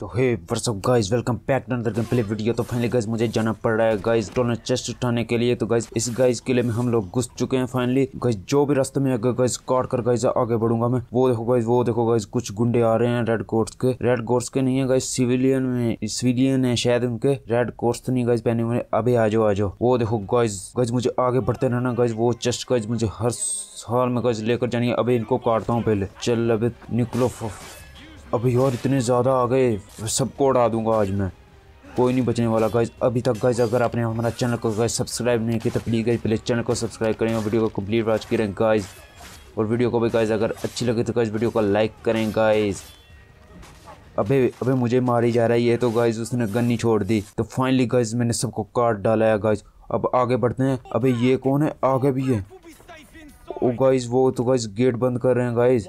तो hey wassup guys welcome back to another play video तो finally guys मुझे जाना पड़ रहा है गाइज टोनर चेस्ट उठाने के लिए तो गाइज इस गाइज के लिए हम लोग घुस चुके हैं फाइनली गाइज जो भी रास्ते में आएगा गाइज काट कर गाइज आगे बढ़ूंगा मैं वो देखो गाइज वो देखो गाइज कुछ गुंडे आ रहे हैं रेड कोर्स के रेड कोर्स के नहीं है गाइज सिविलियन में सिविलियन है शायद उनके रेड कोर्स तो नहीं गाइज पहने हुए अभी आ जाओ आ जाओ वो देखो गाइज गाइज मुझे आगे बढ़ते रहना गाइज वो चेस्ट गाइज मुझे हर हाल में गाइज लेकर जानिए अभी इनको काटता हूँ पहले चल अभी निकलो अभी और इतने ज़्यादा आ गए सबको उड़ा दूंगा आज मैं कोई नहीं बचने वाला गाइज अभी तक गाइज अगर आपने हमारा चैनल को गाइज सब्सक्राइब नहीं किया तो प्लीज़ गाइज प्लीज़ चैनल को सब्सक्राइब करें और वीडियो को कम्प्लीट वॉच करें गाइज और वीडियो को भी गाइज अगर अच्छी लगे तो गाइज वीडियो को लाइक करें गाइज अबे अबे मुझे मारी जा रही है तो गाइज उसने गन्नी छोड़ दी तो फाइनली गाइज मैंने सबको काट डाला है गाइज अब आगे बढ़ते हैं अबे ये कौन है आगे भी है ओ गाइज वो तो गाइज गेट बंद कर रहे हैं गाइज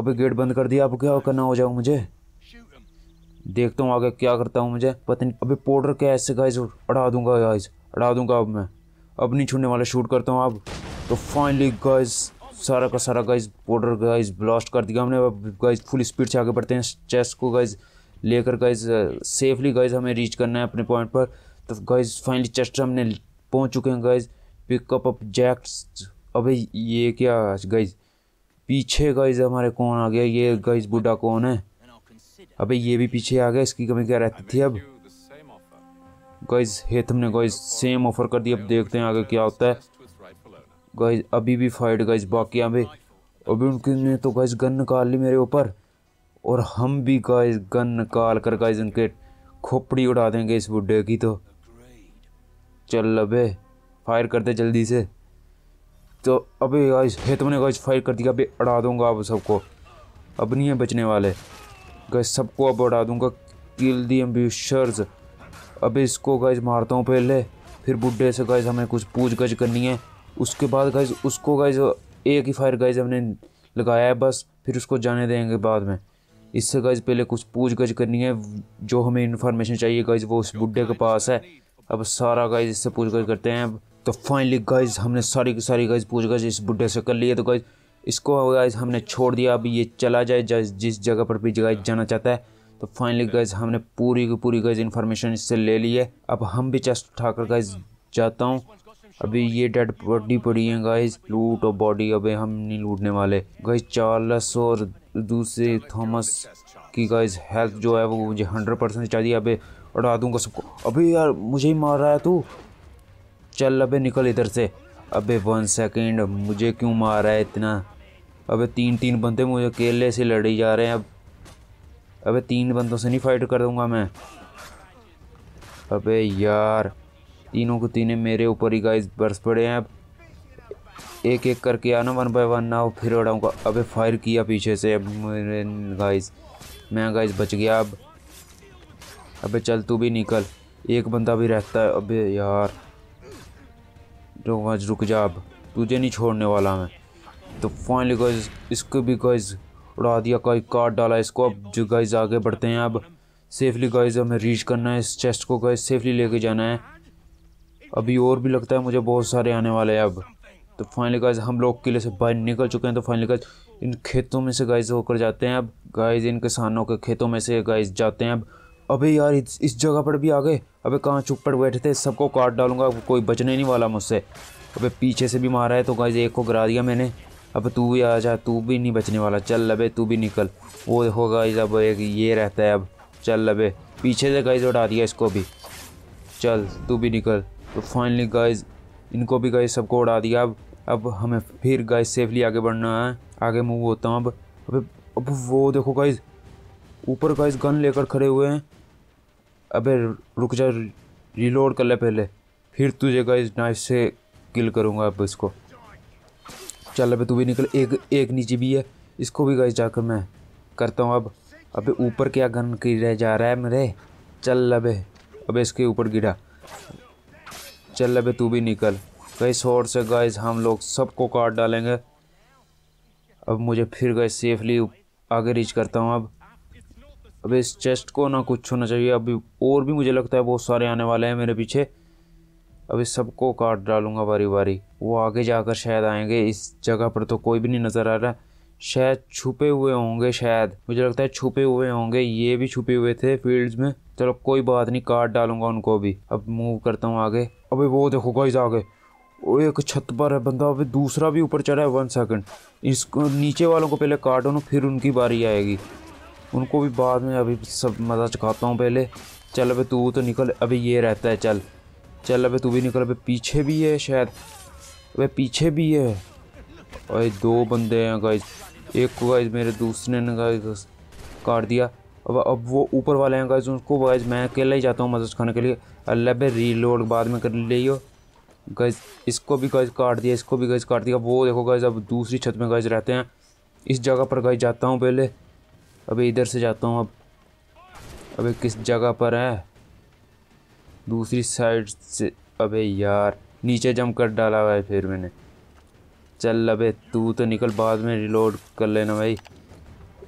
अभी गेट बंद कर दिया अब क्या करना हो जाओ मुझे देखता हूँ आगे क्या करता हूँ मुझे पता नहीं अभी पाउडर क्या ऐसे गाइज अड़ा दूंगा गाइज अड़ा दूंगा अब मैं अब नहीं छूटने वाला शूट करता हूँ अब तो फाइनली गाइज सारा का सारा गाइज पाउडर गाइज ब्लास्ट कर दिया हमने अब गाइज फुल स्पीड से आगे बढ़ते हैं चेस्ट को गाइज लेकर गाइज सेफली गाइज हमें रीच करना है अपने पॉइंट पर तो गाइज फाइनली चेस्ट हमने पहुँच चुके हैं गाइज पिकअप अप जैक्स अभी ये क्या गाइज पीछे गाइज हमारे कौन आ गया ये गाइज बूढ़ा कौन है अबे ये भी पीछे आ गया इसकी कमी क्या रहती थी अब गाइज हेथम ने गाइज सेम ऑफर कर दी अब देखते हैं आगे क्या होता है गाइज अभी भी फाइट गाइज बाकी अभी अभी उनके ने तो गाइज गन निकाल ली मेरे ऊपर और हम भी गाइज गन निकाल कर गाइज उनके खोपड़ी उड़ा देंगे इस बुढ़े की तो चल अबे फायर करते जल्दी से तो अबे गाइस हेत मैंने गाइस फायर कर दिया अबे अड़ा दूंगा अब सबको अब नहीं है बचने वाले गाइस सबको अब अड़ा दूंगा किल दी एम्ब्यूशर्स अब इसको गाइस मारता हूँ पहले फिर बुढ़े से गाइस हमें कुछ पूछ गछ करनी है उसके बाद गाइस उसको गाइस एक ही फायर गाइस हमने लगाया है बस फिर उसको जाने देंगे बाद में इससे गाइस पहले कुछ पूछ गछ करनी है जो हमें इन्फॉर्मेशन चाहिए गाइस वो उस बुढ़े के पास है अब सारा गाइस इससे पूछ गछ करते हैं तो फाइनली गाइज हमने सारी की सारी गाइज पूछ गज इस बुढ़े से कर लिए तो गाइज इसको गाइज हमने छोड़ दिया अब ये चला जाए जिस जगह पर भी गाइज जाना चाहता है तो फाइनली गाइज हमने पूरी की पूरी गाइज इन्फॉर्मेशन इससे ले ली है अब हम भी चेस्ट उठाकर गाइज जाता हूँ अभी ये डेड बॉडी पड़ी है गाइज लूट और बॉडी अभी हम नहीं लूटने वाले गाइज चार्लस और दूसरे थॉमस की गाइज हेल्थ जो है वो मुझे हंड्रेड परसेंट चाहिए अभी उड़ा दूंगा सबको अभी यार मुझे ही मार रहा है तू चल अबे निकल इधर से अबे वन सेकेंड मुझे क्यों मारा है इतना अबे तीन तीन बंदे मुझे अकेले से लड़े जा रहे हैं अब अबे तीन बंदों से नहीं फाइट कर दूंगा मैं अबे यार तीनों को तीनों मेरे ऊपर ही गाइस बरस पड़े हैं अब एक एक करके आना वन बाय वन ना फिर उड़ाऊँगा अबे फायर किया पीछे से अब मेरे गाइस मैं गाइस बच गया अब अबे चल तू भी निकल एक बंदा भी रहता है अबे यार रुक मज रुक जा अब तुझे नहीं छोड़ने वाला मैं तो फाइनली गाइज इसको भी गाइज उड़ा दिया कोई कार्ड डाला इसको अब जो गाइज आगे बढ़ते हैं अब सेफली गाइज हमें रीच करना है इस चेस्ट को गाइज सेफली लेके जाना है अभी और भी लगता है मुझे बहुत सारे आने वाले हैं अब तो फाइनली गाइज हम लोग किले से बाहर निकल चुके हैं तो फाइनली गाइज इन खेतों में से गाइज होकर जाते हैं अब गाइज इन किसानों के खेतों में से गाइज जाते हैं अब अबे यार इस, इस जगह पर भी आ गए अबे कहाँ चुप पर बैठे थे सबको काट डालूंगा कोई बचने नहीं वाला मुझसे अबे पीछे से भी मारा है तो गाइज एक को गिरा दिया मैंने अब तू भी आ जा तू भी नहीं बचने वाला चल अबे तू भी निकल वो देखो गाइज अब एक ये रहता है अब चल अबे पीछे से गाइज उठा दिया इसको भी चल तू भी निकल तो फाइनली गाइज इनको भी गाइज सबको उड़ा दिया अब अब हमें फिर गाइज सेफली आगे बढ़ना है आगे मूव होता हूँ अब अब वो देखो गाइज ऊपर गाइज गन लेकर खड़े हुए हैं अबे रुक जा रिलोड कर ले पहले फिर तुझे गाइस नाइफ से किल करूँगा अब इसको चल अबे तू भी निकल एक एक नीचे भी है इसको भी गाइस जाकर मैं करता हूँ अब अबे ऊपर क्या गन गिर जा रहा है मेरे चल अबे अबे इसके ऊपर गिरा चल अबे तू भी निकल गई शोर से गाइस हम लोग सबको काट डालेंगे अब मुझे फिर गए सेफली आगे रीच करता हूँ अब अब इस चेस्ट को ना कुछ होना चाहिए अभी और भी मुझे लगता है बहुत सारे आने वाले हैं मेरे पीछे अब इस सबको काट डालूंगा बारी बारी वो आगे जाकर शायद आएंगे इस जगह पर तो कोई भी नहीं नज़र आ रहा शायद छुपे हुए होंगे शायद मुझे लगता है छुपे हुए होंगे ये भी छुपे हुए थे फील्ड्स में चलो कोई बात नहीं काट डालूंगा उनको भी अब मूव करता हूँ आगे अभी वो देखो गाइस आगे वो एक छत पर है बंदा अभी दूसरा भी ऊपर चढ़ा है वन सेकंड इसको नीचे वालों को पहले काटो ना फिर उनकी बारी आएगी उनको भी बाद में अभी सब मज़ा चखाता हूँ पहले चल अबे तू तो निकल अभी ये रहता है चल चल अबे तू भी निकल अबे पीछे भी है शायद अबे पीछे भी है और दो बंदे हैं गाइज एक को गाइज मेरे दूसरे ने गाइज काट दिया अब अब वो ऊपर वाले हैं गाइज उनको गाइज मैं अकेला ही जाता हूँ मदद खाने के लिए अल्लाह भाई रीलोड बाद में कर ले गज इसको भी गज काट दिया इसको भी गज काट दिया वो देखो गज अब दूसरी छत में गज रहते हैं इस जगह पर गज जाता हूँ पहले अबे इधर से जाता हूँ अब अबे किस जगह पर है दूसरी साइड से अबे यार नीचे जम कर डाला हुआ है फिर मैंने चल अबे तू तो निकल बाद में रिलोड कर लेना भाई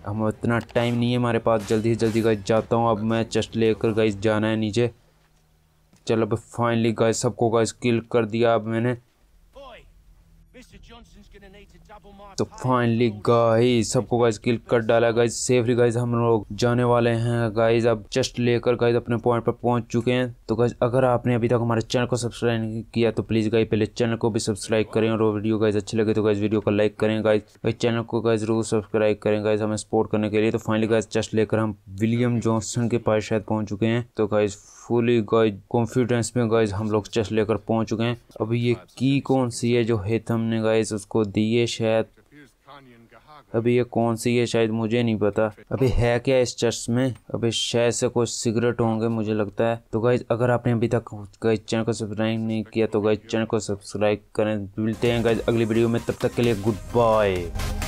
हम इतना टाइम नहीं है हमारे पास जल्दी से जल्दी गाइस जाता हूँ अब मैं चेस्ट लेकर गाइस जाना है नीचे चल अब फाइनली गाइस सबको गाइस किल कर दिया अब मैंने तो फाइनली गाइस सबको गाइस किल कर डाला गाइस सेफली गाइस हम लोग जाने वाले हैं गाइस अब जस्ट लेकर गाइस अपने पॉइंट पर पहुंच चुके हैं तो गाइस अगर आपने अभी तक हमारे चैनल को सब्सक्राइब नहीं किया तो प्लीज़ गाइस पहले चैनल को भी सब्सक्राइब करें और वीडियो गाइस अच्छी लगे तो गाइस वीडियो को लाइक करें गाइस गाइस चैनल को गाइस जरूर सब्सक्राइब करें गाइस हमें सपोर्ट करने के लिए तो फाइनली गाइस जस्ट लेकर हम विलियम जॉनसन के पास शायद पहुंच चुके हैं तो गाइस फुली गाइज कॉन्फिडेंस में गाइज हम लोग चेस्ट लेकर पहुंच चुके हैं अभी ये की कौन सी है जो हेथम ने गाइज उसको दी है शायद अभी ये कौन सी है शायद मुझे नहीं पता अभी है क्या इस चर्च में अभी शायद से कुछ सिगरेट होंगे मुझे लगता है तो गाइज अगर आपने अभी तक गाइज चैनल को सब्सक्राइब नहीं किया तो गाइज चैनल को सब्सक्राइब करें मिलते हैं गाइज अगली वीडियो में तब तक के लिए गुड बाय